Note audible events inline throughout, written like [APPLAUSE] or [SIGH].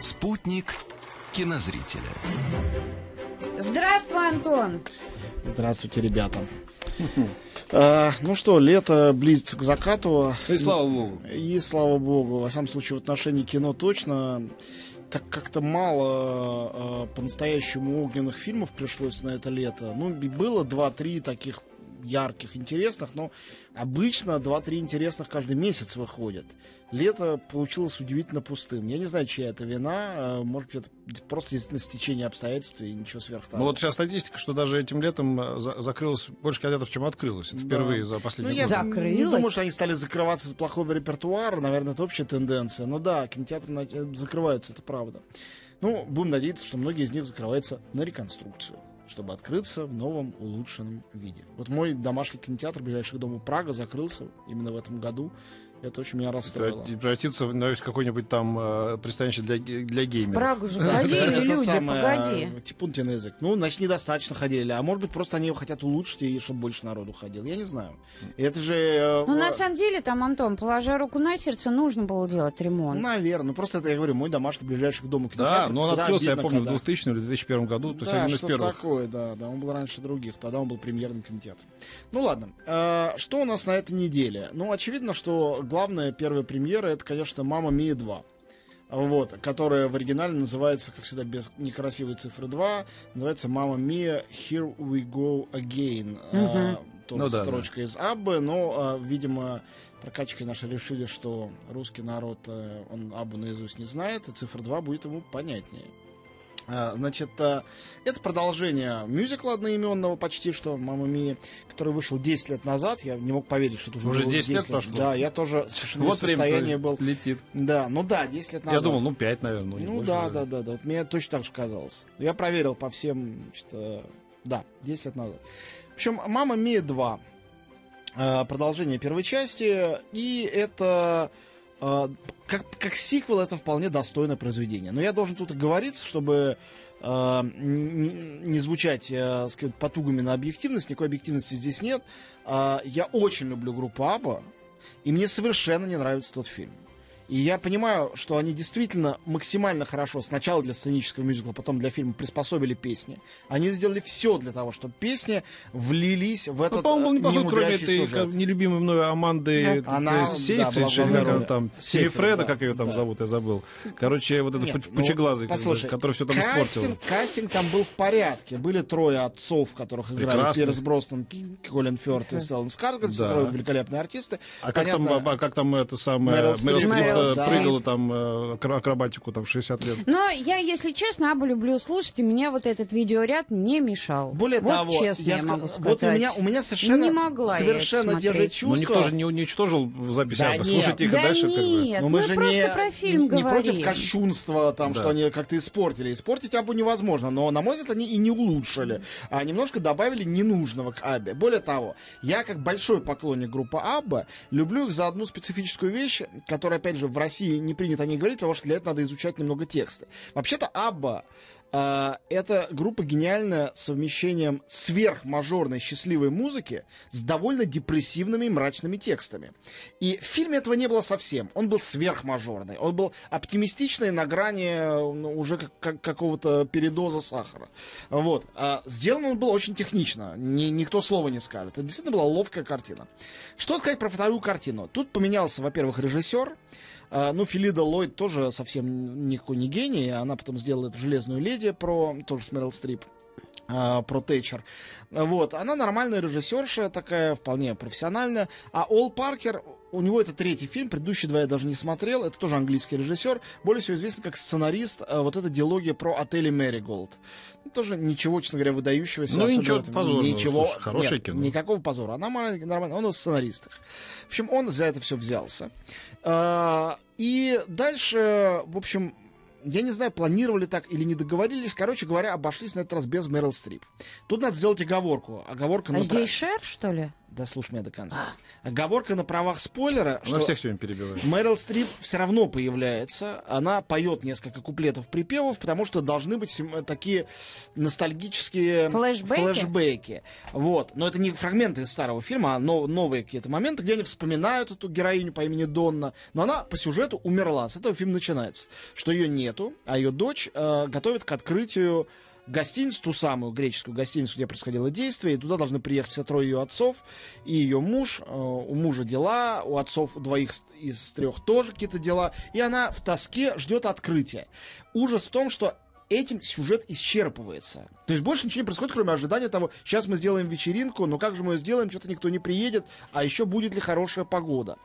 Спутник кинозрителя. Здравствуй, Антон. Здравствуйте, ребята. А, ну что, лето близится к закату. И слава богу. И слава богу. Во всяком случае, в отношении кино точно так как-то мало э, по-настоящему огненных фильмов пришлось на это лето. Ну, было 2-3 таких ярких, интересных, но обычно 2-3 интересных каждый месяц выходят. Лето получилось удивительно пустым. Я не знаю, чья это вина, э, может быть, это просто действительно стечение обстоятельств и ничего сверх ну, того. Ну вот сейчас статистика, что даже этим летом э, за- закрылось больше кандидатов, чем открылось. Это да. впервые за последние ну, я закрылась. Не думаю, что они стали закрываться из плохого репертуара, наверное, это общая тенденция. Но да, кинотеатры э, закрываются, это правда. Ну, будем надеяться, что многие из них закрываются на реконструкцию чтобы открыться в новом улучшенном виде. Вот мой домашний кинотеатр ближайших дому Прага закрылся именно в этом году это очень меня расстроило. Превратиться в какой-нибудь там э, пристанище для, для геймеров. Прагу же ходили люди, самое, погоди. Типунтин язык. Ну, значит, недостаточно ходили. А может быть, просто они его хотят улучшить, и чтобы больше народу ходил. Я не знаю. Это же... ну, на самом деле, там, Антон, положа руку на сердце, нужно было делать ремонт. Наверное. Ну, просто это, я говорю, мой домашний ближайший к дому кинотеатр. Да, но он открылся, я помню, в 2000 или 2001 году. То есть один из первых. такое, да, да. Он был раньше других. Тогда он был премьерным кинотеатром. Ну, ладно. что у нас на этой неделе? Ну, очевидно, что главная первая премьера, это, конечно, «Мама Мия 2». Вот, которая в оригинале называется, как всегда, без некрасивой цифры 2, называется «Мама Мия, Here We Go Again». Угу. А, тоже ну, да, строчка да. из Аббы, но, а, видимо, прокачки наши решили, что русский народ, э, он Аббу наизусть не знает, и цифра 2 будет ему понятнее. А, значит, а, это продолжение мюзикла одноименного почти что мама ми, который вышел 10 лет назад. Я не мог поверить, что это уже, уже 10, 10 лет прошло. Да, я тоже совершенно вот в состоянии был. летит. Да, ну да, 10 лет назад. Я думал, ну 5, наверное. Ну, ну да, да, да, да. Вот мне точно так же казалось. Я проверил по всем, значит, э, да, 10 лет назад. В общем, мама ми 2», э, продолжение первой части, и это а, как, как сиквел это вполне достойное произведение. Но я должен тут оговориться, чтобы э, а, не, не звучать э, сказать, потугами на объективность, никакой объективности здесь нет. Э, я очень люблю группу Аба, и мне совершенно не нравится тот фильм. И я понимаю, что они действительно максимально хорошо сначала для сценического мюзикла, потом для фильма приспособили песни. Они сделали все для того, чтобы песни влились в ну, этот ну, по-моему, неплохой, э, кроме этой нелюбимой мной Аманды ну, она, Сейфридж, э, да, или как она там, Сейфреда, да, как ее там да. зовут, я забыл. Короче, вот этот Нет, ну, пучеглазый, ну, послушай, который все там кастинг, испортил. Кастинг там был в порядке. Были трое отцов, которых играли Прекрасно. Пирс Броснан, Колин Фёрд и Селлен Скаргард. Да. Трое великолепные артисты. А Понятно, как, там, а как там это самое... Мэрил Стрип, вот э, да. прыгала там э, акробатику там в 60 лет. Но я, если честно, Абу люблю слушать, и меня вот этот видеоряд не мешал. Более вот того, честно, я, я могу сказать. Вот у меня, у меня совершенно, не могла совершенно держит чувство. Ну, никто же не уничтожил запись да Абу. Слушайте их да дальше. Нет, как бы. ну, мы, мы же просто не, про фильм не, говорим. против кощунства, там, да. что они как-то испортили. Испортить Абу невозможно, но, на мой взгляд, они и не улучшили, а немножко добавили ненужного к Абе. Более того, я, как большой поклонник группы Абба, люблю их за одну специфическую вещь, которая, опять же, же в России не принято о ней говорить, потому что для этого надо изучать немного текста. Вообще-то Абба Uh, э, эта группа гениальна совмещением сверхмажорной счастливой музыки с довольно депрессивными и мрачными текстами. И в фильме этого не было совсем. Он был сверхмажорный. Он был оптимистичный на грани э, ну, уже как, как какого-то передоза сахара. Вот. А сделан он был очень технично. Ни, никто слова не скажет. Это действительно была ловкая картина. Что сказать про вторую картину? Тут поменялся, во-первых, режиссер. А, ну, Филида Ллойд тоже совсем никакой не гений. Она потом сделала эту «Железную леди» про... Тоже с Мэрил Стрип а, про Тэтчер. Вот. Она нормальная режиссерша, такая вполне профессиональная. А Ол Паркер, у него это третий фильм, предыдущие два я даже не смотрел, это тоже английский режиссер, более всего известный как сценарист, а, вот это диалоги про отели Мэриголд тоже ничего, честно говоря, выдающегося. Ну, ничего позорного. Ничего. Слушай, хорошее нет, кино. Никакого позора. Она нормально, он в сценаристах. В общем, он за это все взялся. А, и дальше, в общем, я не знаю, планировали так или не договорились. Короче говоря, обошлись на этот раз без Мерил Стрип. Тут надо сделать оговорку. Оговорка а на... здесь Шер, что ли? дослушай меня до конца. А. Оговорка на правах спойлера, Она что всех сегодня перебивает. Мэрил Стрип все равно появляется. Она поет несколько куплетов припевов, потому что должны быть такие ностальгические флешбеки. флешбеки. Вот. Но это не фрагменты из старого фильма, а новые какие-то моменты, где они вспоминают эту героиню по имени Донна. Но она по сюжету умерла. С этого фильм начинается. Что ее нету, а ее дочь э, готовит к открытию гостиницу, ту самую греческую гостиницу, где происходило действие, и туда должны приехать все трое ее отцов и ее муж. Э, у мужа дела, у отцов у двоих из трех тоже какие-то дела, и она в тоске ждет открытия. Ужас в том, что этим сюжет исчерпывается. То есть больше ничего не происходит, кроме ожидания того, сейчас мы сделаем вечеринку, но как же мы ее сделаем, что-то никто не приедет, а еще будет ли хорошая погода.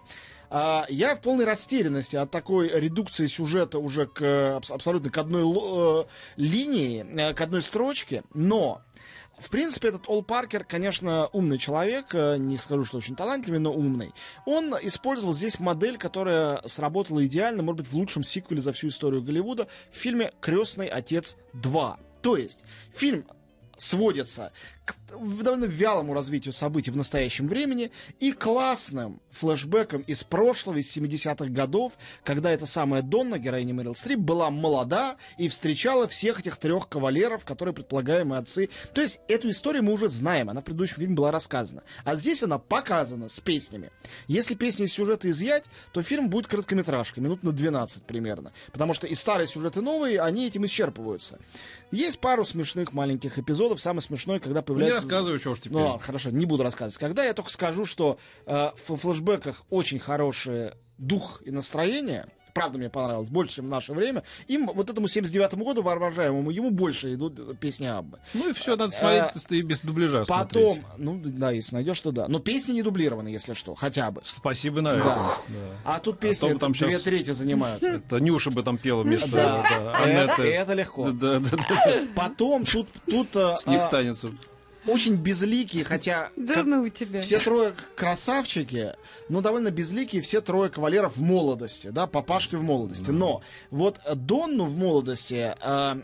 А, я в полной растерянности от такой редукции сюжета уже к, абсолютно к одной э, линии, э, к одной строчке, но в принципе, этот Ол Паркер, конечно, умный человек, э, не скажу, что очень талантливый, но умный. Он использовал здесь модель, которая сработала идеально, может быть, в лучшем сиквеле за всю историю Голливуда, в фильме «Крестный отец 2». То есть, фильм сводится довольно вялому развитию событий в настоящем времени и классным флэшбэком из прошлого, из 70-х годов, когда эта самая Донна, героиня Мэрил Стрип, была молода и встречала всех этих трех кавалеров, которые предполагаемые отцы. То есть эту историю мы уже знаем, она в предыдущем фильме была рассказана. А здесь она показана с песнями. Если песни из сюжета изъять, то фильм будет короткометражкой, минут на 12 примерно. Потому что и старые сюжеты новые, они этим исчерпываются. Есть пару смешных маленьких эпизодов. Самый смешной, когда появляется является... Не рассказывай, чего уж теперь. Ну ладно, хорошо, не буду рассказывать. Когда я только скажу, что э, в флэшбэках очень хороший дух и настроение, правда мне понравилось, больше, чем в наше время. Им, вот этому 79-му году, воображаемому, ему больше идут песни Аббы. Ну и все, э, надо смотреть, а, без дубляжа Потом, смотреть. ну да, если найдешь, то да. Но песни не дублированы, если что, хотя бы. Спасибо на это. Да. А тут а песни а там две сейчас... трети занимают. Это Нюша бы там пела вместо да. Да, Это, это легко. Да, да, да, да. Потом тут... тут э, С них станется очень безликие, хотя... Да ну у тебя. Все трое красавчики, но ну, довольно безликие все трое кавалеров в молодости, да, папашки в молодости. Но вот Донну в молодости... Э,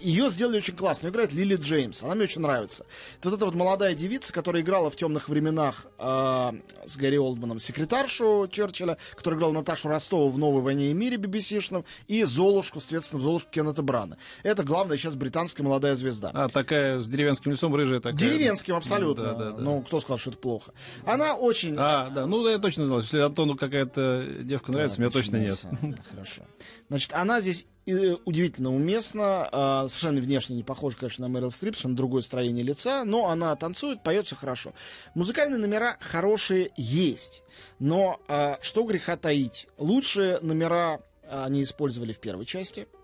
ее сделали очень классно. Ее играет Лили Джеймс. Она мне очень нравится. Это вот эта вот молодая девица, которая играла в темных временах э, с Гарри Олдманом секретаршу Черчилля, которая играла Наташу Ростову в «Новой войне и мире» BBC-шном, и Золушку, соответственно, Золушку Золушке Кеннета Брана. Это главная сейчас британская молодая звезда. А, такая с деревенским лицом, рыжая такая. Деревенским, абсолютно. Ну, да, да, да. ну кто сказал, что это плохо? Она очень... А, да, ну да, я точно знал. Если Антону какая-то девка нравится, да, мне точно нет. Да, хорошо. Значит, она здесь и, э, удивительно уместно, э, совершенно внешне не похожа, конечно, на Мэрил Стрип, совершенно другое строение лица, но она танцует, поется хорошо. Музыкальные номера хорошие есть, но э, что греха таить, лучшие номера а, они использовали в первой части –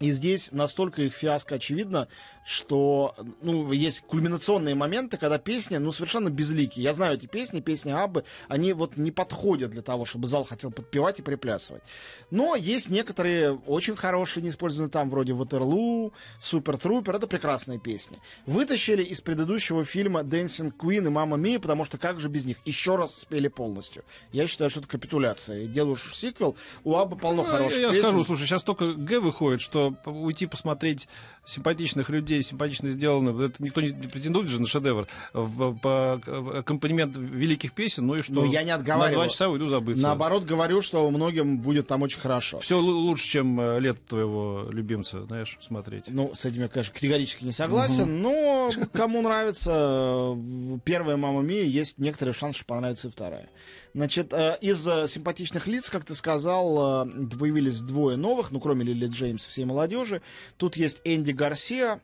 и здесь настолько их фиаско очевидно, что ну, есть кульминационные моменты, когда песни ну, совершенно безлики. Я знаю эти песни, песни Абы, они вот не подходят для того, чтобы зал хотел подпевать и приплясывать. Но есть некоторые очень хорошие, не использованные там, вроде Ватерлу, Супер Трупер, это прекрасные песни. Вытащили из предыдущего фильма Dancing Queen и Мама Мия, потому что как же без них? Еще раз спели полностью. Я считаю, что это капитуляция. Делаешь сиквел, у Абы полно ну, хороших я, я песен. Я скажу, слушай, сейчас только Г выходит, что уйти посмотреть симпатичных людей, симпатично сделаны. Это никто не претендует же на шедевр. В, по, аккомпанемент великих песен, ну и что? Ну, я не отговариваю. На два часа уйду забыться. Наоборот, говорю, что многим будет там очень хорошо. Все лучше, чем э, лет твоего любимца, знаешь, смотреть. Ну, с этим я, конечно, категорически не согласен, угу. но кому нравится э, первая «Мама Ми есть некоторый шанс, что понравится и вторая. Значит, э, из симпатичных лиц, как ты сказал, появились двое новых, ну, кроме Лили Джеймс, всей молодежи. Тут есть Энди Гарсия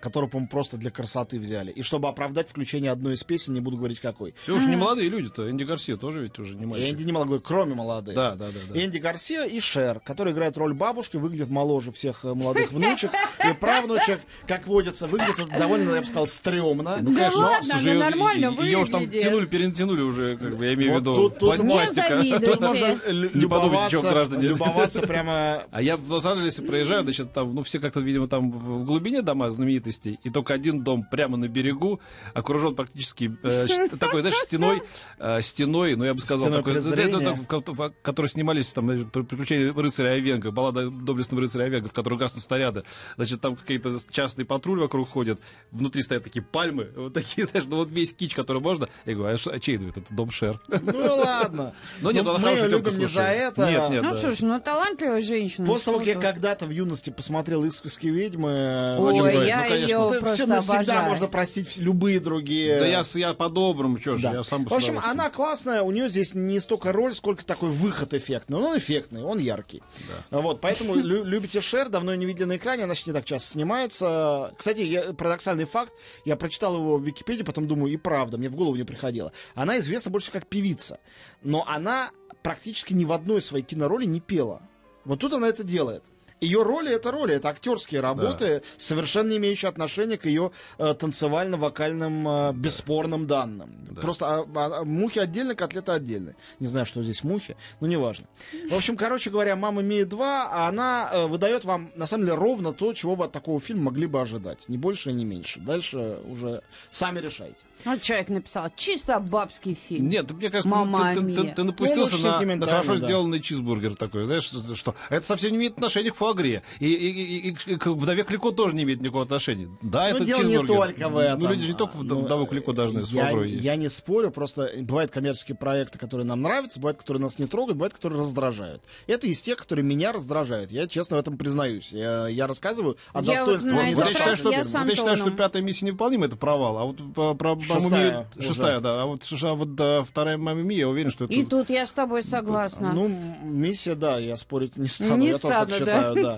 которую, по-моему, просто для красоты взяли. И чтобы оправдать включение одной из песен, не буду говорить какой. Все уж не молодые люди-то. Энди Гарсия тоже ведь уже не мальчик. Энди не молодой, кроме молодых. Да, да, да. да. Энди Гарсия и Шер, который играет роль бабушки, выглядит моложе всех э, молодых [LAUGHS] внучек и правнучек, как водится, выглядит довольно, я бы сказал, стрёмно. Ну, конечно, да ладно, слушай, она нормально Ее уж там тянули, перетянули уже, как бы, я имею в виду, тут, тут пластика. Тут [LAUGHS] можно любоваться, чем граждане. Любоваться [LAUGHS] прямо... А я в Лос-Анджелесе проезжаю, значит, там, ну, все как-то, видимо, там в глубине дома знаменитые знаменитостей, и только один дом прямо на берегу, окружен практически э, такой, знаешь, стеной, э, стеной, ну я бы сказал, такой, да, да, да, которые снимались там приключения рыцаря Овенга, баллада доблестного рыцаря Овенга, в которой гаснут снаряды, значит, там какие-то частные патруль вокруг ходят, внутри стоят такие пальмы, [LAUGHS] вот такие, знаешь, ну вот весь кич, который можно, я говорю, а, а чей это? Это дом Шер. Ну ладно. [LAUGHS] но ну, нет, ну, ну, мы ее любим не за это. Нет, нет, ну слушай, ну талантливая женщина. После того, как я когда-то в юности посмотрел «Искусские ведьмы», э, Ой, я конечно. ее просто всегда обожаю. можно простить любые другие. Да я, я по-доброму, что же, да. я сам В общем, она классная, у нее здесь не столько роль, сколько такой выход эффектный. Он эффектный, он яркий. Да. Вот, поэтому любите Шер, давно не видели на экране, она не так часто снимается. Кстати, я, парадоксальный факт, я прочитал его в Википедии, потом думаю, и правда, мне в голову не приходило. Она известна больше как певица, но она практически ни в одной своей кинороли не пела. Вот тут она это делает ее роли это роли, это актерские работы, да. совершенно не имеющие отношения к ее э, танцевально-вокальным э, бесспорным да. данным. Да. Просто а, а, а, мухи отдельно, котлеты отдельно. Не знаю, что здесь мухи, но неважно. В общем, короче говоря, «Мама Мия 2», а она э, выдает вам, на самом деле, ровно то, чего вы от такого фильма могли бы ожидать. Ни больше, ни меньше. Дальше уже сами решайте. а человек написал, чисто бабский фильм. Нет, мне кажется, Мама ты, ты, ты, ты напустился ну, на, на хорошо да. сделанный чизбургер такой, знаешь, что, что это совсем не имеет отношения к фу Багре. И, и, и, и к вдове Клико тоже не имеет никакого отношения. Да, Но ну, это дело не только в ну, этом. Ну, люди же не только ну, вдову Клико должны с я, я не спорю, просто бывают коммерческие проекты, которые нам нравятся, бывают, которые нас не трогают, бывают, которые раздражают. Это из тех, которые меня раздражают. Я честно в этом признаюсь. Я, я рассказываю о достоинстве. Вот, вот я, считаю, что, я, вот я считаю, что пятая миссия невыполнима, это провал. А вот про, про шестая, мамами, шестая, да. А вот, а вот да, вторая мама я уверен, что это... И тут я с тобой согласна. Ну, миссия, да, я спорить не стану. Не я стану, тоже так да. считаю, да.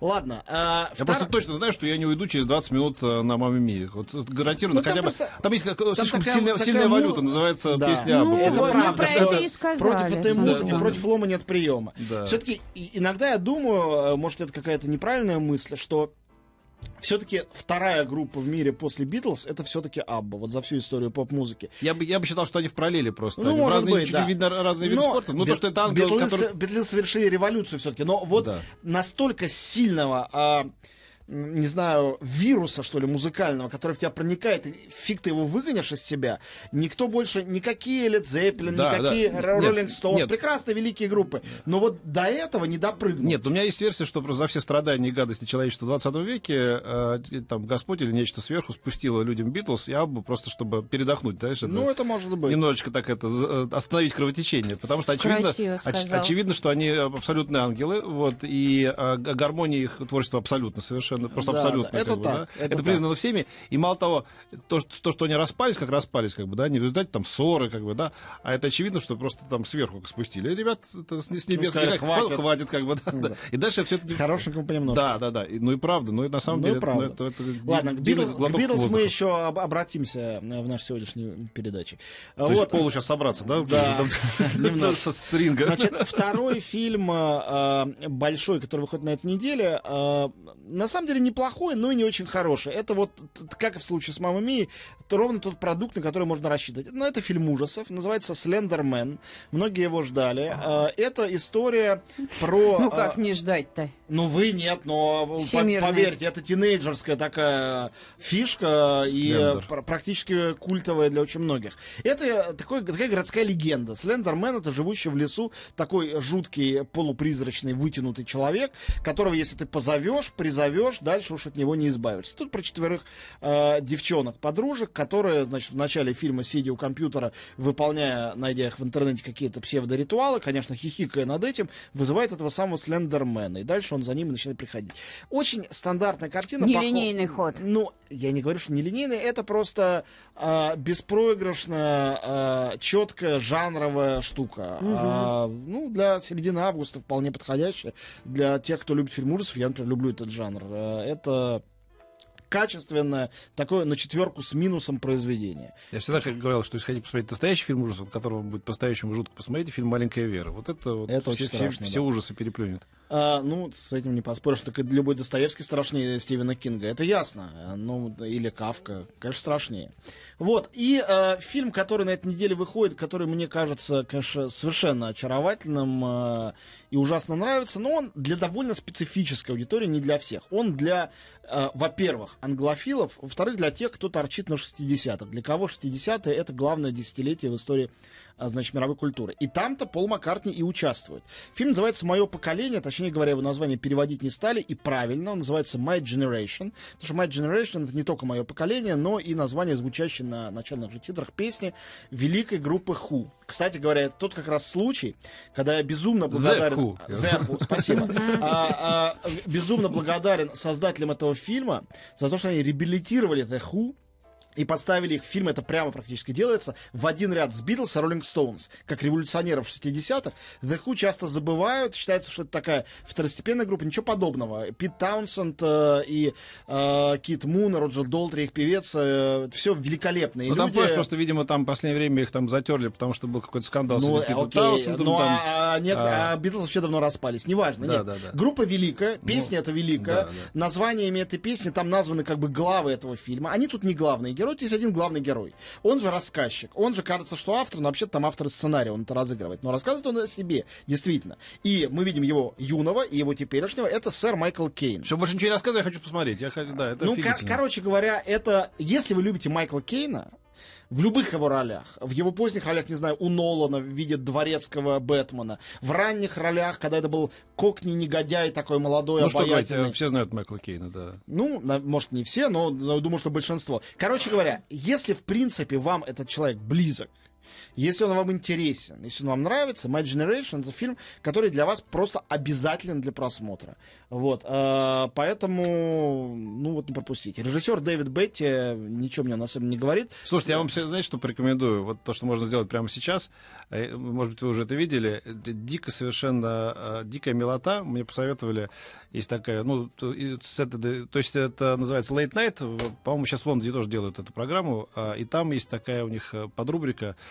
Ладно. А, я втор... просто точно знаю, что я не уйду через 20 минут э, на маме Ми. Вот гарантированно, ну, хотя бы. Просто... Там есть как... там слишком такая, сильная, такая сильная му... валюта, называется да. песня ну, Это мы про это и сказали. Против этой да, музыки, да. против лома нет приема. Да. Все-таки иногда я думаю, э, может, это какая-то неправильная мысль, что все-таки вторая группа в мире после Битлз это все-таки Абба, вот за всю историю поп-музыки. Я бы, я бы считал, что они в параллели просто. Ну, они может разные, быть, да. видно разные виды спорта. Ну, бит, то, что это ангел, Битлз, который... Битлз совершили революцию все-таки. Но вот да. настолько сильного... А, не знаю, вируса, что ли, музыкального, который в тебя проникает, и фиг ты его выгонишь из себя, никто больше, никакие Led Zeppelin, да, никакие да. Rolling Stones, нет. великие группы, но вот до этого не допрыгнул. Нет, у меня есть версия, что просто за все страдания и гадости человечества 20 веке э, там Господь или нечто сверху спустило людям Битлз и Аббу просто, чтобы передохнуть, знаешь, это Ну, это может быть. Немножечко так это, э, остановить кровотечение, потому что очевидно, оч, очевидно что они абсолютные ангелы, вот, и э, гармония их творчества абсолютно совершенно совершенно ну, просто да, абсолютно. Да, это как так, да? это, это так. признано всеми. И мало того, то, то, что они распались, как распались, как бы, да, не в результате там ссоры, как бы, да, а это очевидно, что просто там сверху спустили. И ребят, это, с, с ну, небес ну, сказали, хватит. хватит, как бы, да, да. да. И дальше все это... Хорошенькому понемножку. Да, да, да. И, ну и правда, ну и на самом ну, деле... Правда. Это, ну, это, это Ладно, к Битлз, к Битлз мы еще об, обратимся э, в нашей сегодняшней передаче. То вот. есть полу сейчас собраться, да? Да. [LAUGHS] [LAUGHS] С ринга. Значит, второй фильм э, э, большой, который выходит на этой неделе, на самом деле неплохое, но и не очень хорошее. Это вот, как и в случае с мамами, Мией, то ровно тот продукт, на который можно рассчитывать. Но это фильм ужасов, называется «Слендермен». Многие его ждали. А, это история про... Ну а, как не ждать-то? Ну вы нет, но поверьте, это тинейджерская такая фишка и практически культовая для очень многих. Это такой, такая городская легенда. Слендермен — это живущий в лесу такой жуткий полупризрачный вытянутый человек, которого, если ты позовешь, призовешь, уж дальше уж от него не избавишься. Тут про четверых э, девчонок-подружек, которые, значит, в начале фильма, сидя у компьютера, выполняя, найдя их в интернете, какие-то псевдоритуалы, конечно, хихикая над этим, вызывает этого самого Слендермена. И дальше он за ними начинает приходить. Очень стандартная картина. Нелинейный поход... ход. Ну, я не говорю, что нелинейные, это просто э, а, беспроигрышно, э, а, четкая жанровая штука. Угу. А, ну, для середины августа вполне подходящая. Для тех, кто любит фильм ужасов, я, например, люблю этот жанр. Э, это качественное, такое на четверку с минусом произведение. Я всегда говорил, что если хотите посмотреть настоящий фильм ужасов, от которого будет по-настоящему жутко, посмотрите фильм «Маленькая Вера». Вот это, вот это все, очень страшно, все, да. все ужасы переплюнет. А, ну, с этим не поспоришь. Так и любой Достоевский страшнее Стивена Кинга. Это ясно. Ну, или Кавка. Конечно, страшнее. Вот. И э, фильм, который на этой неделе выходит, который мне кажется, конечно, совершенно очаровательным э, и ужасно нравится, но он для довольно специфической аудитории, не для всех. Он для, э, во-первых, англофилов, во-вторых, для тех, кто торчит на 60-х. Для кого 60-е — это главное десятилетие в истории а, значит, мировой культуры. И там-то Пол Маккартни и участвует. Фильм называется «Мое поколение», точнее говоря, его название переводить не стали, и правильно, он называется «My Generation», потому что «My Generation» — это не только мое поколение, но и название, звучащее на начальных же титрах песни великой группы «Ху». Кстати говоря, это тот как раз случай, когда я безумно благодарен... The Who. The Who, спасибо. [LAUGHS] а, а, безумно благодарен создателям этого фильма за то, что они реабилитировали The Who, и поставили их в фильм, это прямо практически делается, в один ряд с Битлз и Роллинг Стоунс, как революционеров 60-х. The Who часто забывают, считается, что это такая второстепенная группа, ничего подобного. Пит Таунсенд э, и э, Кит Мун, Роджер Долтри, их певец, э, все великолепно. Ну, там просто, просто, видимо, там в последнее время их там затерли, потому что был какой-то скандал ну, с Питом окей. Таунсендом. Ну, там... А, а, нет, а... а Битлз вообще давно распались, неважно. Да, нет. Да, да. Группа великая, ну, песня ну, это великая, да, да. названиями этой песни там названы как бы главы этого фильма. Они тут не главные герои, героев есть один главный герой. Он же рассказчик. Он же кажется, что автор, но вообще там автор сценария, он это разыгрывает. Но рассказывает он о себе, действительно. И мы видим его юного и его теперешнего. Это сэр Майкл Кейн. Все, больше ничего не рассказывай, я хочу посмотреть. Я, да, это ну, кор- короче говоря, это... Если вы любите Майкла Кейна, в любых его ролях. В его поздних ролях, не знаю, у Нолана в виде дворецкого Бэтмена. В ранних ролях, когда это был Кокни негодяй такой молодой, ну, обаятельный. Что, э, все знают Майкла Кейна, да. Ну, может, не все, но думаю, что большинство. Короче говоря, если, в принципе, вам этот человек близок, если он вам интересен, если он вам нравится, My Generation это фильм, который для вас просто обязателен для просмотра. Вот, э, поэтому, ну вот не пропустите. Режиссер Дэвид Бетти э, ничего мне он особо не говорит. Слушайте, я вам, знаете, что порекомендую? Вот то, что можно сделать прямо сейчас, э, может быть, вы уже это видели, дико совершенно, дикая милота, мне посоветовали, есть такая, ну, то есть это называется Late Night, по-моему, сейчас в Лондоне тоже делают эту программу, а, и там есть такая у них подрубрика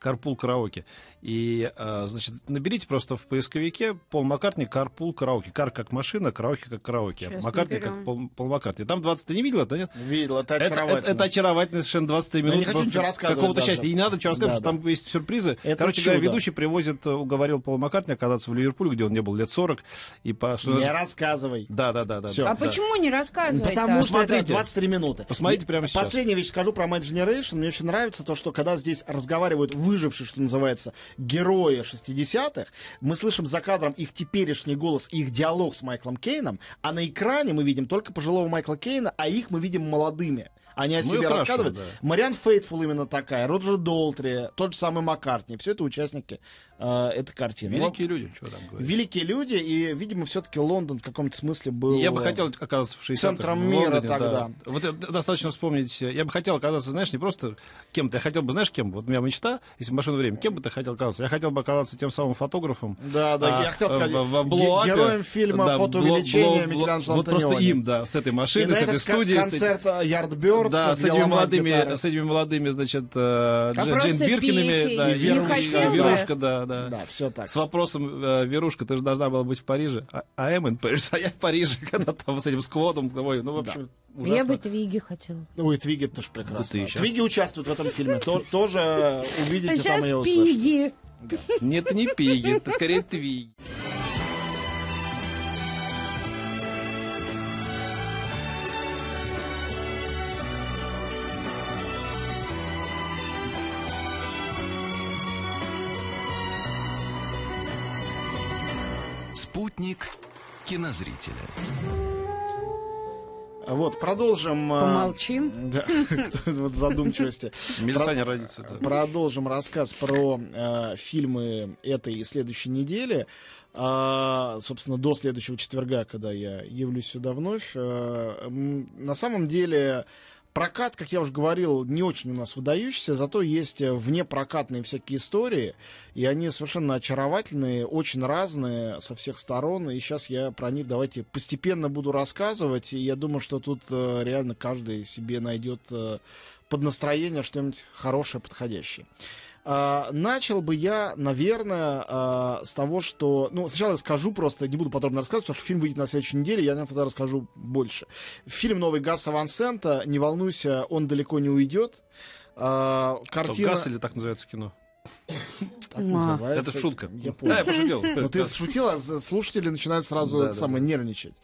Карпул караоке. И, э, значит, наберите просто в поисковике Пол Маккартни Карпул караоке. Кар как машина, караоке как караоке. Сейчас Маккартни как Пол, Пол Маккартни. Там 20 ты не видела, да нет? Видела, это очаровательно. Это, это, это очаровательно совершенно 20 минут. Я не хочу ничего Какого-то даже. счастья. И не надо ничего рассказывать, да, потому да. там есть сюрпризы. Это Короче говоря, ведущий привозит, э, уговорил Пол Маккартни оказаться в Ливерпуле, где он не был лет 40. И по, не нас... рассказывай. Да, да, да. да, Все. А да. почему не рассказывай? Потому так? что Смотрите. это 23 минуты. Посмотрите прямо сейчас. Последняя вещь скажу про My Generation. Мне очень нравится то, что когда здесь разговаривают вы выжившие, что называется, герои 60-х. Мы слышим за кадром их теперешний голос, их диалог с Майклом Кейном, а на экране мы видим только пожилого Майкла Кейна, а их мы видим молодыми. Они о ну себе хорошо, рассказывают. Да. Мариан Фейтфул именно такая, Роджер Долтри, тот же самый Маккартни. Все это участники э, этой картины. Великие Но... люди, что там говорить. Великие люди, и, видимо, все-таки Лондон в каком-то смысле был... Я бы э, хотел оказаться в 60 Центром в Лондоне, мира тогда. Да. Вот достаточно вспомнить. Я бы хотел оказаться, знаешь, не просто кем-то. Я хотел бы, знаешь, кем? Вот у меня мечта, если машина времени, кем бы ты хотел оказаться? Я хотел бы оказаться тем самым фотографом. Да, да, а, я хотел сказать, в, в, в героем фильма да, фотоувеличения Микеланджело Вот просто им, да, с этой машины, и с этой студии. концерт Yardbird э, да, с этими молодыми, гитара. с этими молодыми, значит, э, а Джейн Биркинами, э, да, Верушка, Верушка, да, да. Да, все так. С вопросом, э, Верушка, ты же должна была быть в Париже. А I'm in Paris, а я в Париже, [LAUGHS] когда там с этим сквотом, ну, в общем, да. Ужасно. Я бы Твиги хотела. Ой, Твиги тоже прекрасно. Да ты еще... Твиги участвуют в этом фильме. тоже увидите там ее услышите. Пиги. Да. Нет, не пиги, это скорее твиги. Спутник кинозрителя. А вот, продолжим... Э, Помолчим. [LAUGHS] Да, [LAUGHS] вот задумчивости. Милиционер родится. Продолжим рассказ про э, фильмы этой и следующей недели. А, собственно, до следующего четверга, когда я явлюсь сюда вновь. Э, на самом деле Прокат, как я уже говорил, не очень у нас выдающийся, зато есть э, внепрокатные всякие истории, и они совершенно очаровательные, очень разные со всех сторон, и сейчас я про них давайте постепенно буду рассказывать, и я думаю, что тут э, реально каждый себе найдет э, под настроение что-нибудь хорошее, подходящее. А, начал бы я, наверное, а, с того, что... Ну, сначала я скажу просто, не буду подробно рассказывать, потому что фильм выйдет на следующей неделе, я о нем тогда расскажу больше. Фильм «Новый Гаса Авансента, не волнуйся, он далеко не уйдет. А, картина... Газ или так называется кино? так называется. Это шутка. Я понял. Да, я пошутил. Но ну, ты шутил, а слушатели начинают сразу это самое нервничать.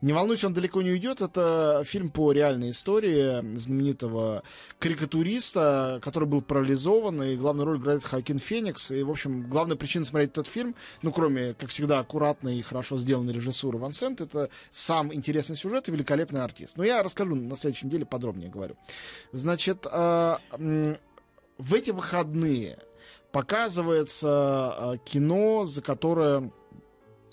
Не волнуйся, он далеко не уйдет. Это фильм по реальной истории знаменитого карикатуриста, который был парализован, и главную роль играет Хакин Феникс. И, в общем, главная причина смотреть этот фильм, ну, кроме, как всегда, аккуратной и хорошо сделанной режиссуры Ван Сент, это сам интересный сюжет и великолепный артист. Но я расскажу на следующей неделе подробнее говорю. Значит, а, в эти выходные показывается э, кино, за которое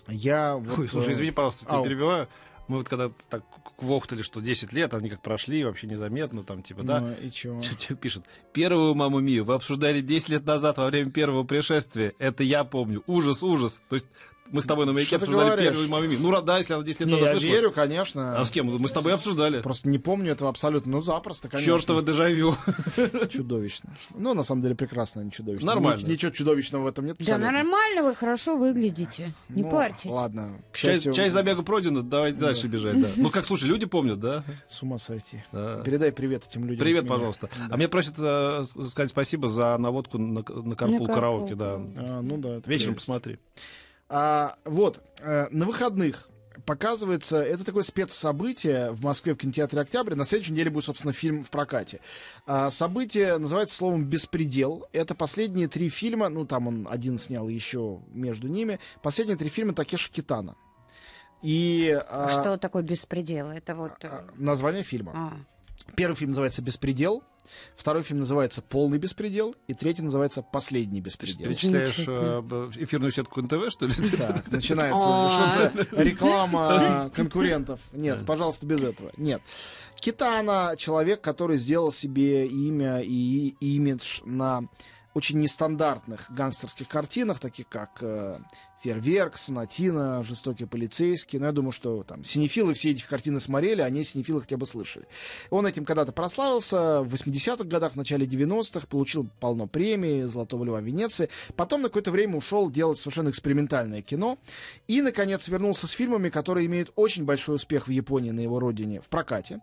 я... Вот, Ой, слушай, э, извини, пожалуйста, тебя ау. перебиваю. Мы вот когда так квохтали, что 10 лет, они как прошли, вообще незаметно, там, типа, да. Ну, и чего? Пишет. Первую «Маму Мию» вы обсуждали 10 лет назад во время первого пришествия. Это я помню. Ужас, ужас. То есть мы с тобой на маяке Что обсуждали первый мамми Ну, да, если она 10 лет не, назад я вышла. верю, конечно. А с кем? Мы с тобой обсуждали. Просто не помню этого абсолютно. Ну, запросто, конечно. Чёртово дежавю. [LAUGHS] Чудовищно. Ну, на самом деле, прекрасно, а не чудовищно. Нормально. Ничего чудовищного в этом нет. Да нормально, вы хорошо выглядите. Не ну, парьтесь. ладно. К счастью... Часть забега пройдена, давайте да. дальше бежать. Да. Ну, как, слушай, люди помнят, да? С ума сойти. Да. Передай привет этим людям. Привет, пожалуйста. Да. А мне просят э, сказать спасибо за наводку на, на карпул караоке, да. А, ну да. Вечером привет. посмотри. А, вот, э, на выходных показывается, это такое спецсобытие в Москве в кинотеатре «Октябрь». На следующей неделе будет, собственно, фильм в прокате. А, событие называется словом «Беспредел». Это последние три фильма, ну, там он один снял еще между ними, последние три фильма Такеши Китана. И, а, а Что такое «Беспредел»? Это вот... Э, а, название фильма. А. Первый фильм называется «Беспредел», Второй фильм называется «Полный беспредел», и третий называется «Последний беспредел». Ты перечисляешь э, эфирную сетку НТВ, что ли? Так, [LAUGHS] начинается а. [LAUGHS] реклама конкурентов. Нет, пожалуйста, без этого. Нет. Китана — человек, который сделал себе имя и имидж на очень нестандартных гангстерских картинах, таких как э, фейерверк, Санатина, жестокий полицейский. Но ну, я думаю, что там синефилы все эти картины смотрели, а они о синефилах хотя бы слышали. Он этим когда-то прославился в 80-х годах, в начале 90-х, получил полно премий, Золотого Льва Венеции. Потом на какое-то время ушел делать совершенно экспериментальное кино. И, наконец, вернулся с фильмами, которые имеют очень большой успех в Японии, на его родине, в прокате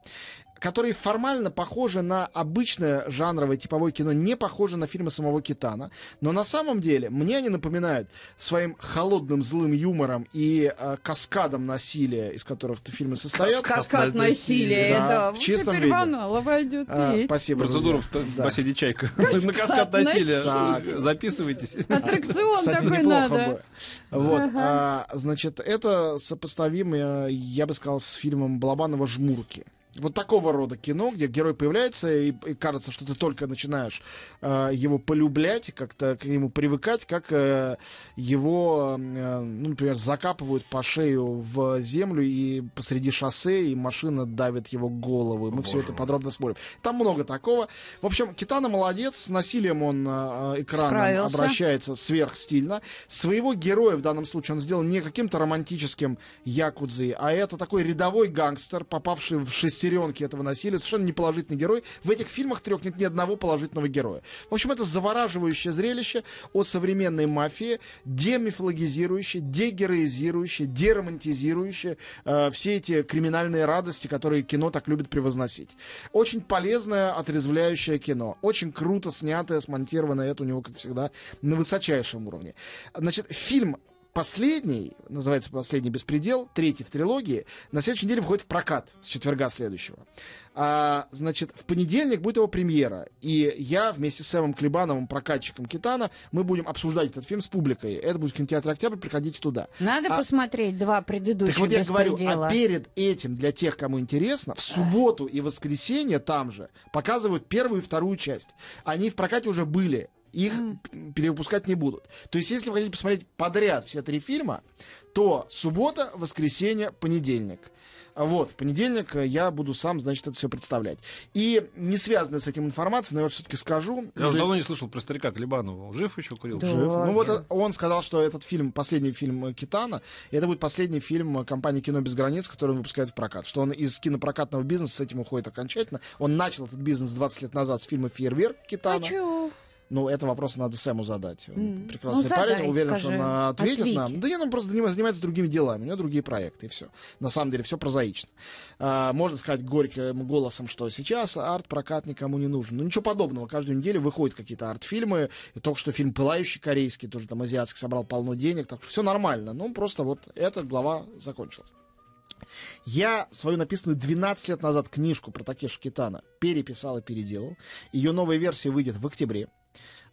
которые формально похожи на обычное жанровое типовое кино, не похожи на фильмы самого Китана. Но на самом деле мне они напоминают своим холодным злым юмором и э, каскадом насилия, из которых фильмы состоят. Каскад, насилия, да, да. В вот чистом виде. войдет. А, спасибо. Процедура в да. бассейне Чайка. [LAUGHS] На каскад насилия. [LAUGHS] Записывайтесь. Аттракцион такой надо. Вот, а, значит, это сопоставимо, я бы сказал, с фильмом Балабанова «Жмурки» вот такого рода кино, где герой появляется и, и кажется, что ты только начинаешь э, его полюблять, как-то к нему привыкать, как э, его, э, ну, например, закапывают по шею в землю и посреди шоссе, и машина давит его голову. Мы Боже все это подробно смотрим. Там много такого. В общем, Китана молодец, с насилием он э, экраном Справился. обращается сверхстильно. Своего героя в данном случае он сделал не каким-то романтическим якудзой, а это такой рядовой гангстер, попавший в шесть шестеренки этого насилия, совершенно неположительный герой. В этих фильмах трех нет ни одного положительного героя. В общем, это завораживающее зрелище о современной мафии, демифологизирующее, дегероизирующее, деромантизирующее э, все эти криминальные радости, которые кино так любит превозносить. Очень полезное, отрезвляющее кино. Очень круто снятое, смонтированное. Это у него, как всегда, на высочайшем уровне. Значит, фильм последний, называется «Последний беспредел», третий в трилогии, на следующей неделе выходит в прокат с четверга следующего. А, значит, в понедельник будет его премьера. И я вместе с Сэмом Клебановым, прокатчиком Китана, мы будем обсуждать этот фильм с публикой. Это будет кинотеатр «Октябрь», приходите туда. Надо а, посмотреть два предыдущих Так вот я говорю, а перед этим, для тех, кому интересно, в субботу и воскресенье там же показывают первую и вторую часть. Они в прокате уже были их перевыпускать не будут. То есть, если вы хотите посмотреть подряд все три фильма, то суббота, воскресенье, понедельник. Вот, в понедельник э, я буду сам, значит, это все представлять. И не связанная с этим информация, но я все-таки скажу. Я уже давно не слышал про старика Клебанова. Он жив еще, Курил? Да, жив. Ну вот он сказал, что этот фильм, последний фильм э, Китана, и это будет последний фильм э, компании «Кино без границ», который он выпускает в прокат. Что он из кинопрокатного бизнеса с этим уходит окончательно. Он начал этот бизнес 20 лет назад с фильма «Фейерверк» Китана. Хочу. А ну, это вопрос надо Сэму задать. Он прекрасный ну, задай, парень, уверен, скажи, что она ответит отвеки. нам. Да нет, ну, он просто занимается другими делами, у него другие проекты, и все. На самом деле все прозаично. А, можно сказать горьким голосом, что сейчас арт-прокат никому не нужен. Ну, ничего подобного. Каждую неделю выходят какие-то арт-фильмы. И только что фильм «Пылающий корейский», тоже там азиатский, собрал полно денег. Так что все нормально. Ну, просто вот эта глава закончилась. Я свою написанную 12 лет назад книжку про Такеши Китана переписал и переделал. Ее новая версия выйдет в октябре.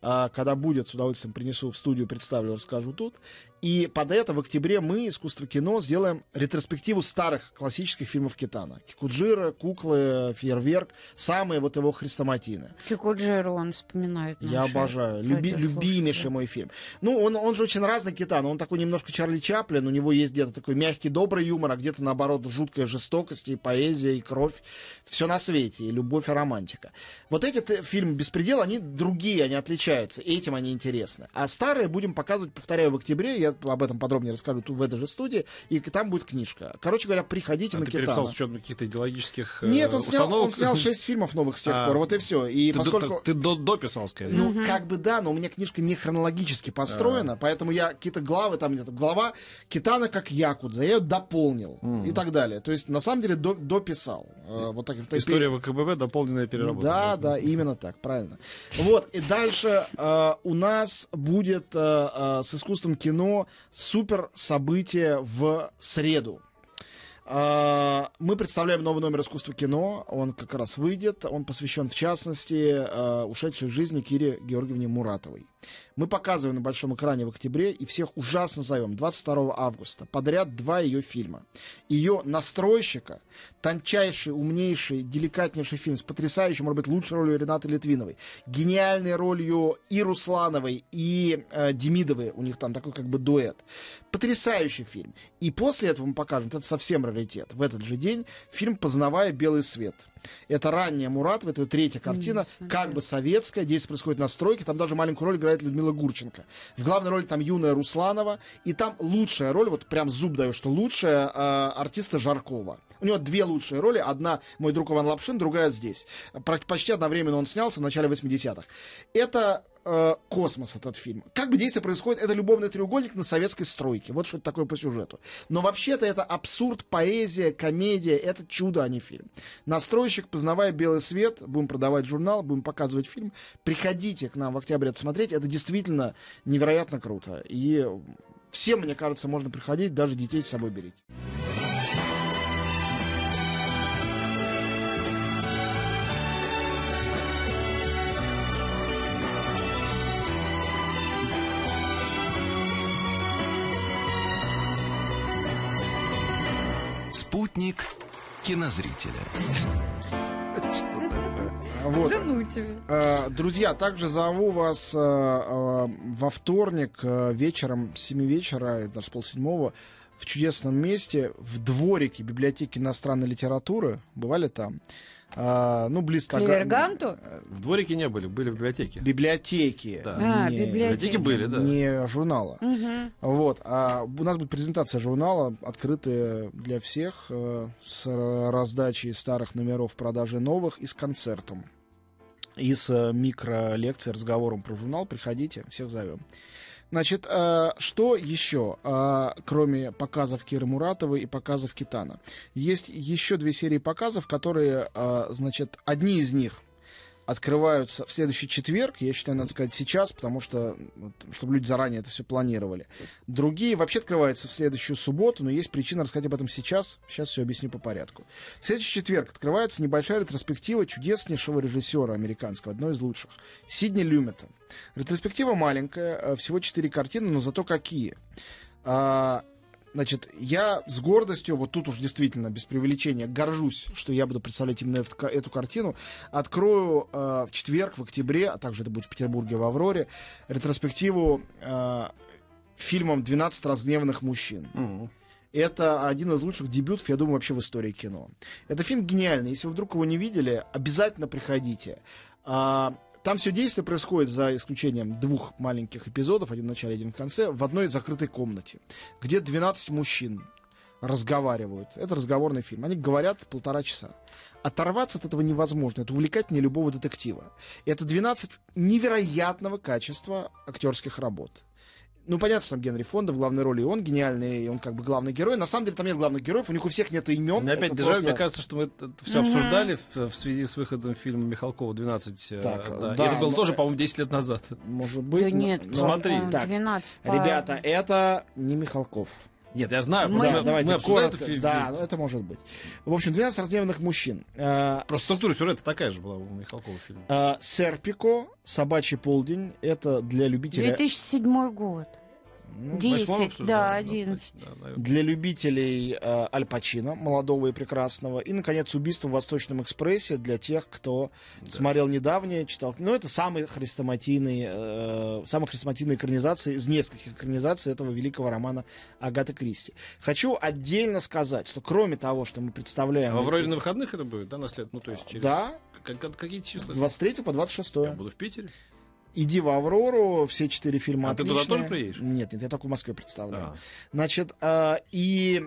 А когда будет, с удовольствием принесу в студию, представлю, расскажу тут. И под это в октябре мы, искусство кино, сделаем ретроспективу старых классических фильмов Китана. Кикуджира, куклы, фейерверк, самые вот его хрестоматийные. Кикуджиру он вспоминает. Я обожаю. Люби, любимейший мой фильм. Ну, он, он же очень разный Китан. Он такой немножко Чарли Чаплин. У него есть где-то такой мягкий, добрый юмор, а где-то, наоборот, жуткая жестокость и поэзия, и кровь. Все на свете. И любовь, и романтика. Вот эти фильмы «Беспредел», они другие, они отличаются. Этим они интересны. А старые будем показывать, повторяю, в октябре. Я я об этом подробнее расскажу тут в этой же студии, и там будет книжка. Короче говоря, приходите а на ты Китана. переписал с учетом каких-то идеологических э, Нет, он снял, он снял 6 фильмов новых с тех а, пор, вот и все. И ты, поскольку... ты, ты до, дописал, скорее. Ну, угу. как бы да, но у меня книжка не хронологически построена, а. поэтому я какие-то главы, там где-то глава Китана как Якудза, я ее дополнил угу. и так далее. То есть, на самом деле, до, дописал. Э, вот так, История ВКБ дополненная переработка. Да, да, да, именно так, правильно. Вот, и дальше э, у нас будет э, э, с искусством кино супер событие в среду. А, мы представляем новый номер искусства кино. Он как раз выйдет. Он посвящен, в частности, а, ушедшей жизни Кире Георгиевне Муратовой. Мы показываем на большом экране в октябре и всех ужасно зовем 22 августа. Подряд два ее фильма. Ее настройщика, тончайший, умнейший, деликатнейший фильм с потрясающей, может быть, лучшей ролью Ренаты Литвиновой, гениальной ролью и Руслановой, и э, Демидовой. У них там такой как бы дуэт. Потрясающий фильм. И после этого мы покажем, это совсем пролетит. В этот же день фильм «Познавая белый свет». Это ранняя Муратова, это третья картина, mm-hmm. как бы советская, действие происходит на стройке, там даже маленькую роль играет Людмила Гурченко. В главной роли там юная Русланова, и там лучшая роль, вот прям зуб даю, что лучшая, э, артиста Жаркова. У него две лучшие роли, одна «Мой друг Иван Лапшин», другая здесь. Почти одновременно он снялся в начале 80-х. Это Э, космос этот фильм. Как бы действие происходит, это любовный треугольник на советской стройке. Вот что-то такое по сюжету. Но вообще-то это абсурд, поэзия, комедия. Это чудо, а не фильм. Настройщик, познавая белый свет, будем продавать журнал, будем показывать фильм. Приходите к нам в октябре это смотреть. Это действительно невероятно круто. И всем, мне кажется, можно приходить, даже детей с собой берите. Спутник кинозрителя. Вот. [LAUGHS] Да ну тебя. А, друзья, также зову вас а, а, во вторник вечером, 7 вечера, даже полседьмого, в чудесном месте, в дворике библиотеки иностранной литературы. Бывали там? а, ну, близ Клеверганту? В дворике не были, были в библиотеке. Библиотеки. Да. А, не, библиотеки были, да. Не журнала. Угу. Вот. А у нас будет презентация журнала, открытая для всех, э, с раздачей старых номеров, продажи новых и с концертом. И с э, микролекцией, разговором про журнал. Приходите, всех зовем. Значит, э, что еще, э, кроме показов Киры Муратовой и показов Китана? Есть еще две серии показов, которые, э, значит, одни из них открываются в следующий четверг. Я считаю, надо сказать сейчас, потому что, чтобы люди заранее это все планировали. Другие вообще открываются в следующую субботу, но есть причина рассказать об этом сейчас. Сейчас все объясню по порядку. В следующий четверг открывается небольшая ретроспектива чудеснейшего режиссера американского, одной из лучших, Сидни Люмета. Ретроспектива маленькая, э, всего четыре картины, но зато какие. А, Значит, я с гордостью, вот тут уж действительно без преувеличения, горжусь, что я буду представлять именно эту, эту картину. Открою э, в четверг, в октябре, а также это будет в Петербурге в Авроре, ретроспективу э, фильмом «12 разгневанных мужчин». Это один из лучших дебютов, я думаю, вообще в истории кино. Это фильм гениальный. Если вы вдруг его не видели, обязательно приходите. А, там все действие происходит за исключением двух маленьких эпизодов, один в начале, один в конце, в одной закрытой комнате, где 12 мужчин разговаривают. Это разговорный фильм. Они говорят полтора часа. Оторваться от этого невозможно. Это увлекательнее любого детектива. Это 12 невероятного качества актерских работ ну, понятно, что там Генри Фонда в главной роли, и он гениальный, и он как бы главный герой. На самом деле там нет главных героев, у них у всех нет имен. Но опять держава, просто... мне кажется, что мы это все угу. обсуждали в, в связи с выходом фильма Михалкова 12. Э, так, да. Да, и это было тоже, э, по-моему, 10 лет назад. Может быть. Да нет, но... посмотри. Он, он 12, так, по... Ребята, это не Михалков. Нет, я знаю, мы, да, давайте, мы коротко, это. Да, ну, это может быть. В общем, 12 раздевных мужчин. Э, просто с... структура сюжета такая же была у Михалкова фильма. Э, Серпико, Собачий полдень. Это для любителей... 2007 год. Ну, 10, да, 11. Для любителей э, Аль Пачино, молодого и прекрасного. И, наконец, убийство в Восточном экспрессе для тех, кто да. смотрел недавнее, читал. Ну, это самые хрестоматийные, э, самые хрестоматийные экранизации из нескольких экранизаций этого великого романа Агаты Кристи. Хочу отдельно сказать, что кроме того, что мы представляем... А вроде на выходных это будет, да, на след... Ну, то есть через... Да. Как, какие числа? 23 по 26. Я буду в Питере. Иди в Аврору, все четыре фильма а отличные. ты туда тоже приедешь? Нет, нет, я только в Москве представляю. А. Значит, э, и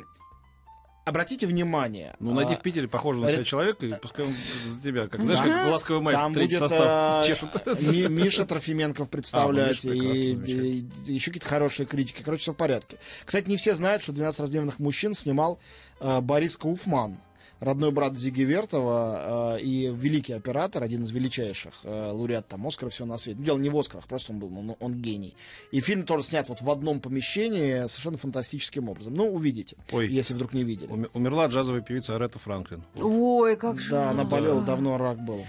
обратите внимание. Ну, найди а, в Питере похожего на э, себя человека, и пускай он за тебя, как, знаешь, как ласковый Майк? там будет, состав а, чешет. [LAUGHS] Ми, Миша Трофименков а, представляет, а, и, и, и еще какие-то хорошие критики. Короче, все в порядке. Кстати, не все знают, что «12 раздневных мужчин» снимал э, Борис Кауфман родной брат Зиги Вертова э, и великий оператор, один из величайших, э, лауреат там Оскара, все на свете. Ну, дело не в Оскарах, просто он был, он, ну, ну, он гений. И фильм тоже снят вот в одном помещении совершенно фантастическим образом. Ну, увидите, Ой, если вдруг не видели. Умерла джазовая певица Арета Франклин. Ой, как же. Да, она болела, давно рак был.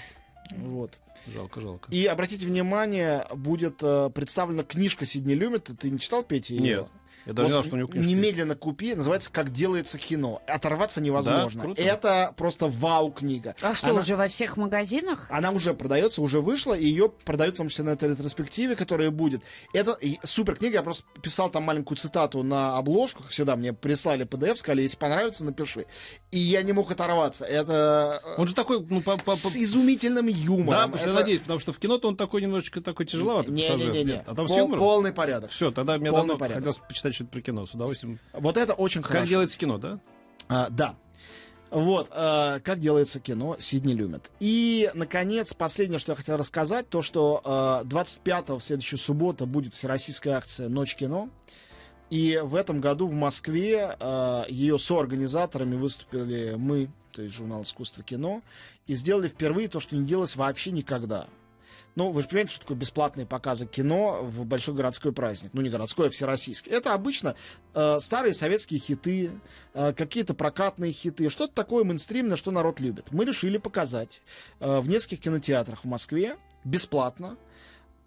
Вот. Жалко, жалко. И обратите внимание, будет э, представлена книжка Сидни Люмит. Ты не читал, Петя? Ее? Нет. Я даже вот не знал, что у него книжка Немедленно есть. купи, называется «Как делается кино». Оторваться невозможно. Да, круто. Это просто вау-книга. А что, она, уже во всех магазинах? Она уже продается, уже вышла, и ее продают в том числе на этой ретроспективе, которая будет. Это супер книга, я просто писал там маленькую цитату на обложку, как всегда, мне прислали PDF, сказали, если понравится, напиши. И я не мог оторваться. Это... Э, он же такой... Ну, по, по, по... С изумительным юмором. Да, это... я надеюсь, потому что в кино-то он такой немножечко такой тяжеловатый не, пассажир. Не, не, не. А там по, с юмором? Полный порядок. Все, тогда мне давно порядок. хотелось почитать почитать что-то про кино. С удовольствием. Вот это очень как хорошо. Как делается кино, да? А, да. Вот, э, как делается кино, Сидни Люмит. И, наконец, последнее, что я хотел рассказать, то, что э, а, 25-го, в следующую субботу, будет всероссийская акция «Ночь кино». И в этом году в Москве э, ее соорганизаторами выступили мы, то есть журнал «Искусство кино», и сделали впервые то, что не делалось вообще никогда. Ну, вы же понимаете, что такое бесплатные показы кино в большой городской праздник? Ну, не городской, а всероссийский. Это обычно э, старые советские хиты, э, какие-то прокатные хиты, что-то такое мейнстримное, что народ любит. Мы решили показать э, в нескольких кинотеатрах в Москве бесплатно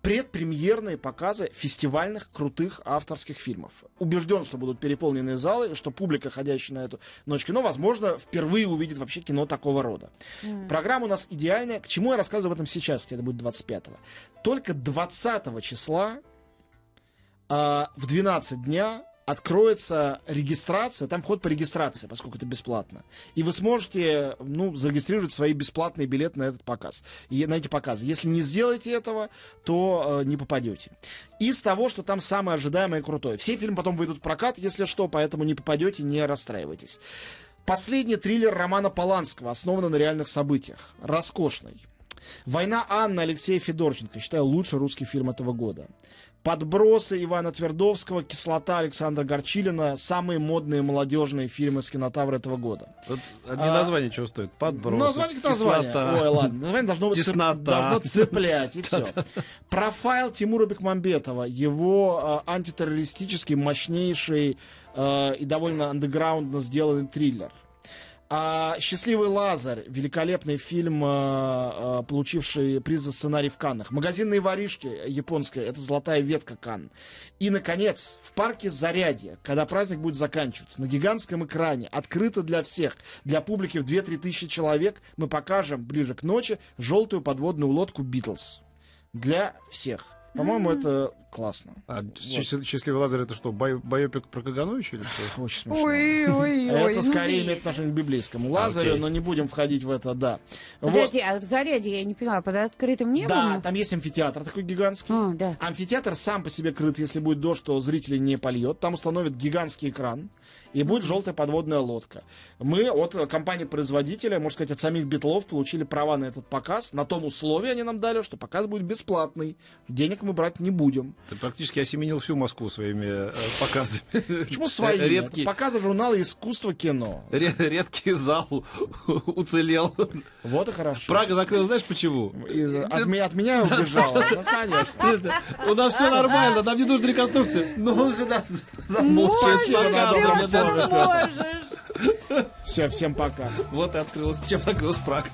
предпремьерные показы фестивальных крутых авторских фильмов. Убежден, что будут переполненные залы, что публика, ходящая на эту ночь кино, возможно, впервые увидит вообще кино такого рода. Mm. Программа у нас идеальная. К чему я рассказываю об этом сейчас, хотя это будет 25-го? Только 20 числа э, в 12 дня откроется регистрация, там вход по регистрации, поскольку это бесплатно. И вы сможете, ну, зарегистрировать свои бесплатные билеты на этот показ, и на эти показы. Если не сделаете этого, то э, не попадете. Из того, что там самое ожидаемое и крутое. Все фильмы потом выйдут в прокат, если что, поэтому не попадете, не расстраивайтесь. Последний триллер романа Поланского, основанный на реальных событиях. Роскошный. «Война Анны» Алексея Федорченко, считаю, лучший русский фильм этого года. Подбросы Ивана Твердовского, Кислота Александра Горчилина, самые модные молодежные фильмы с кинотавра этого года. Вот одни а, названия чего стоит Подбросы. Ну, название как название. Ой, ладно. Название должно быть Цеп, должно цеплять, и [LAUGHS] все. Профайл Тимура Бекмамбетова, его а, антитеррористический, мощнейший а, и довольно андеграундно сделанный триллер. А «Счастливый Лазарь» — великолепный фильм, а, а, получивший приз за сценарий в Каннах. «Магазинные воришки» японская — это «Золотая ветка Канн». И, наконец, в парке «Зарядье», когда праздник будет заканчиваться, на гигантском экране, открыто для всех, для публики в 2-3 тысячи человек, мы покажем ближе к ночи желтую подводную лодку «Битлз». Для всех. По-моему, mm-hmm. это классно. А вот. «Счастливый Лазарь» — это что, бай, байопик про Кагановича или что? [LAUGHS] Очень смешно. Ой, ой, ой. Это ну скорее имеет отношение к библейскому Лазарю, но не будем входить в это, да. Подожди, а в «Заряде» я не поняла, под открытым небом? Да, там есть амфитеатр такой гигантский. А, амфитеатр сам по себе крыт, если будет дождь, то зрители не польет. Там установят гигантский экран и будет желтая подводная лодка. Мы от э, компании-производителя, можно сказать, от самих битлов получили права на этот показ. На том условии они нам дали, что показ будет бесплатный. Денег мы брать не будем. Ты практически осеменил всю Москву своими э, показами. Почему свои? Редкие... Показы журнала «Искусство кино». Редкий зал [LAUGHS] уцелел. Вот и хорошо. Прага закрылась, знаешь почему? Из... От, меня, от меня убежала. Ну, конечно. У нас все нормально, нам не нужна реконструкция. Но ну, он же нас замолчал. Все, всем пока. Вот и открылась, чем закрылась Прага.